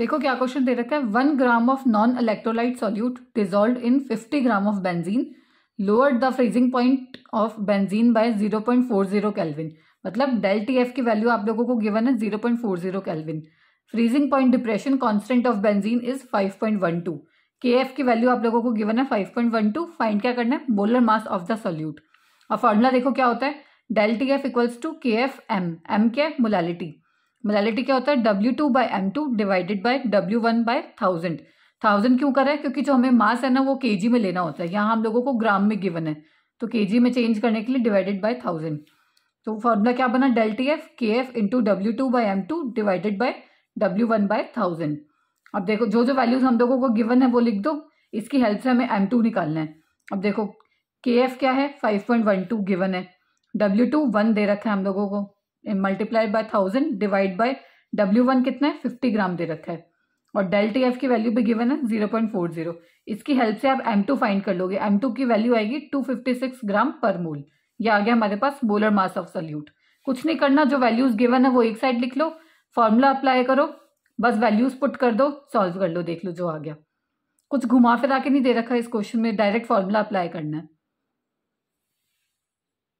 देखो क्या क्वेश्चन दे रखा है one gram of non electrolyte solute dissolve in fifty gram of benzene lower the freezing point of benzene by zero point four zero kelvin मतलब del T F की value आप लोगों को गिवन है zero point four zero kelvin freezing point depression constant of benzene is five point one two K F की value आप लोगों को गिवन है five point one two find क्या करना है molar mass of the solute और फॉर्मुला देखो क्या होता है del T F equals to K F M M क्या मोलालिटी मलैलिटी क्या होता है W two by M two divided by W one by thousand thousand क्यों करा है क्योंकि जो हमें मास है ना वो के जी में लेना होता है यहाँ हम लोगों को ग्राम में गिवन है तो के जी में चेंज करने के लिए डिवाइडेड बाई थाउजेंड तो फॉर्मूला क्या बना del T F K F into W two by M two divided by W one by thousand अब देखो जो जो वैल्यूज हम लोगों को गिवन है वो लिख दो इसकी हेल्प से हमें एम टू निकालना है अब देखो के एफ क्या है five point one two given है डब्ल्यू टू वन दे रखा है हम लोगों को multiply by thousand divide by W one कितना है फिफ्टी ग्राम दे रखा है और डेल्टी एफ की वैल्यू भी गिवन है जीरो पॉइंट फोर जीरो इसकी हेल्प से आप एम टू फाइंड कर लोगे एम टू की वैल्यू आएगी टू फिफ्टी सिक्स ग्राम पर मोल या आ गया हमारे पास मोलर मास ऑफ सल्यूट कुछ नहीं करना जो वैल्यूज गिवन है वो एक साइड लिख लो फॉर्मूला अप्लाई करो बस वैल्यूज पुट कर दो सॉल्व कर लो देख लो जो आ गया कुछ घुमा फिरा के नहीं दे रखा है इस क्वेश्चन में डायरेक्ट फॉर्मूला अप्लाई करना है